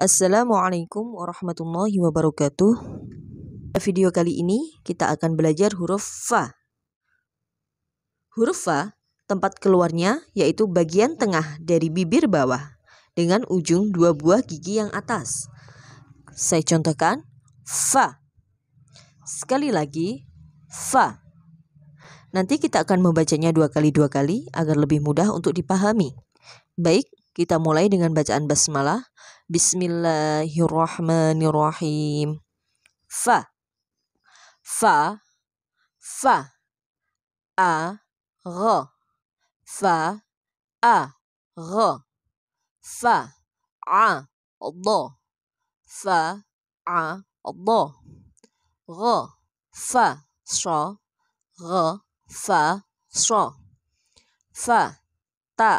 Assalamualaikum warahmatullahi wabarakatuh. Di video kali ini kita akan belajar huruf fa. Huruf fa tempat keluarnya yaitu bagian tengah dari bibir bawah dengan ujung dua buah gigi yang atas. Saya contohkan fa. Sekali lagi fa. Nanti kita akan membacanya dua kali dua kali agar lebih mudah untuk dipahami. Baik, kita mulai dengan bacaan basmalah Bismillahirrahmanirrahim. Fa. Fa. Fa. A. Ra. Fa. A. Ra. Fa. A. Da. Fa. A. Da. Ra. Fa. Sha. Ra. Fa. Sha. Fa. Ta.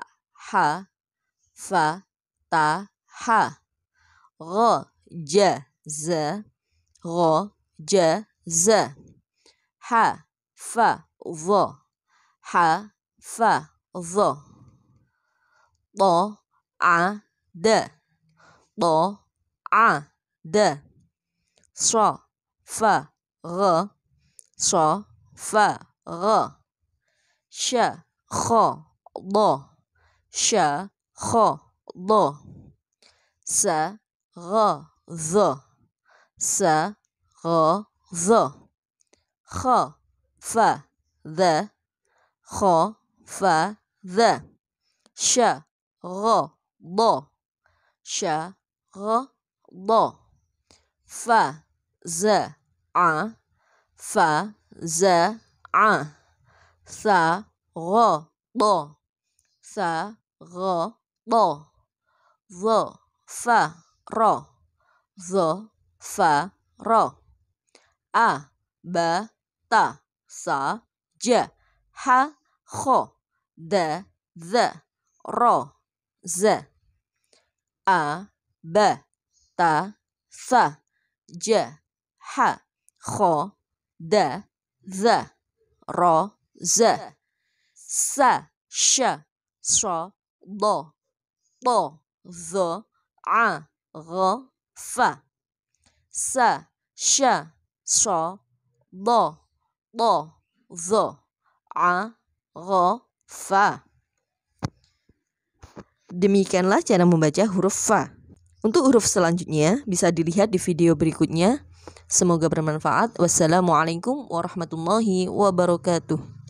Ha. Fa. Ta. Ha. غ ج ز غ ج ز ح ف ظ ح ف ظ ط ع د ط ع د ص ف غ ص ف غ ش خ ض ش خ ض س غ ز س غ ز خ ف ذ خ ف ذ ش غ ض ش غ ض ف ز ع ف ز ع ث غ ض ث غ ض ظ ف ro zo fa ro a ba ta sa j ha ho, d z ro z a b ta sa j ha ho, d z ro z sa sh sho do do z a gho, F Sa, sha, sho, do, do, zo, a, gho, fa. Demikianlah cara membaca huruf fa. Untuk huruf selanjutnya bisa dilihat di video berikutnya. Semoga bermanfaat. Wassalamualaikum warahmatullahi wabarakatuh.